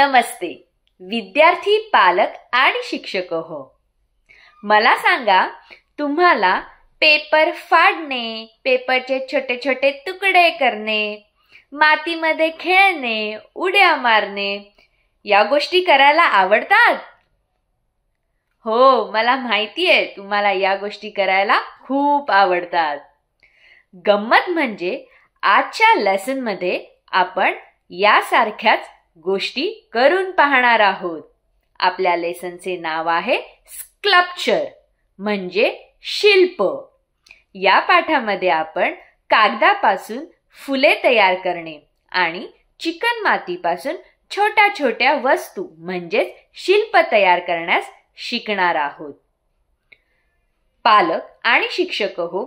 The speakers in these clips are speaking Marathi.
नमस्ते विद्यार्थी पालक आणि शिक्षक हो मला सांगा तुम्हाला पेपर फाडणे पेपरचे छोटे छोटे तुकडे करणे मातीमध्ये खेळणे उड्या मारणे या गोष्टी करायला आवडतात हो मला माहिती आहे तुम्हाला या गोष्टी करायला खूप आवडतात गंमत म्हणजे आजच्या लेसनमध्ये आपण यासारख्याच गोष्टी करून पाहणार आहोत आपल्या लेसनचे नाव आहे स्क्लप्चर म्हणजे शिल्प या पाठामध्ये आपण कागदापासून फुले तयार करणे आणि चिकन मातीपासून छोट्या छोट्या वस्तू म्हणजेच शिल्प तयार करण्यास शिकणार आहोत पालक आणि शिक्षक हो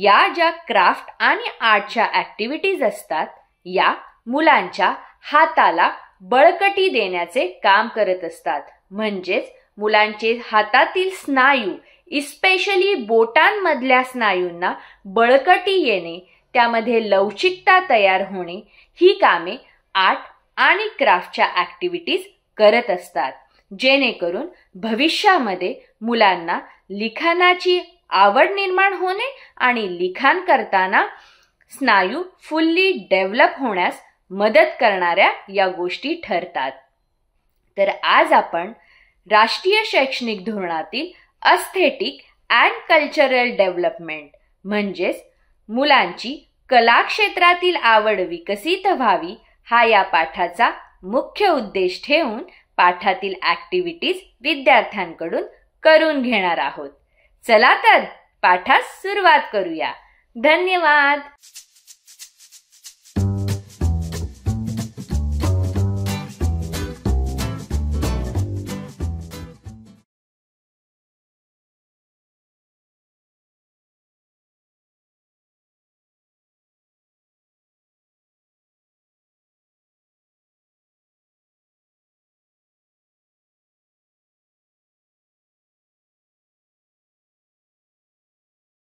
या ज्या क्राफ्ट आणि आर्टच्या ऍक्टिव्हिटीज असतात या मुलांच्या हाताला बळकटी देण्याचे काम करत असतात म्हणजेच मुलांचे हातातील स्नायू इस्पेशली बोटांमधल्या स्नायूंना बळकटी येणे त्यामध्ये लवचिकता तयार होणे ही कामे आर्ट आणि क्राफ्टच्या ऍक्टिव्हिटीज करत असतात जेणेकरून भविष्यामध्ये मुलांना लिखाणाची आवड निर्माण होणे आणि लिखाण करताना स्नायू फुल्ली डेव्हलप होण्यास मदत करणाऱ्या या गोष्टी ठरतात तर आज आपण राष्ट्रीय शैक्षणिक धोरणातील अस्थेटिक अँड कल्चरल डेव्हलपमेंट म्हणजेच मुलांची कला क्षेत्रातील आवड विकसित व्हावी हा या पाठाचा मुख्य उद्देश ठेवून पाठातील ऍक्टिव्हिटीज विद्यार्थ्यांकडून करून घेणार आहोत चला तर पाठास सुरुवात करूया धन्यवाद